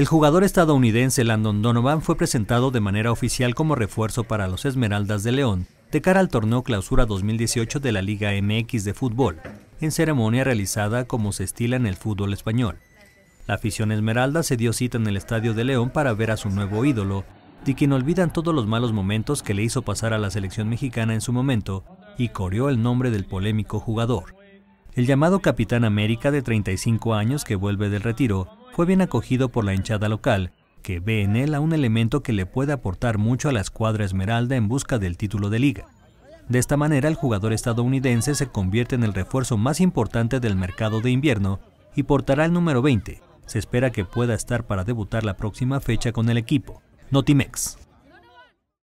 El jugador estadounidense Landon Donovan fue presentado de manera oficial como refuerzo para los Esmeraldas de León de cara al torneo Clausura 2018 de la Liga MX de fútbol, en ceremonia realizada como se estila en el fútbol español. La afición Esmeralda se dio cita en el Estadio de León para ver a su nuevo ídolo, de quien olvidan todos los malos momentos que le hizo pasar a la selección mexicana en su momento y coreó el nombre del polémico jugador. El llamado Capitán América de 35 años que vuelve del retiro fue bien acogido por la hinchada local, que ve en él a un elemento que le puede aportar mucho a la escuadra Esmeralda en busca del título de liga. De esta manera, el jugador estadounidense se convierte en el refuerzo más importante del mercado de invierno y portará el número 20. Se espera que pueda estar para debutar la próxima fecha con el equipo. Notimex.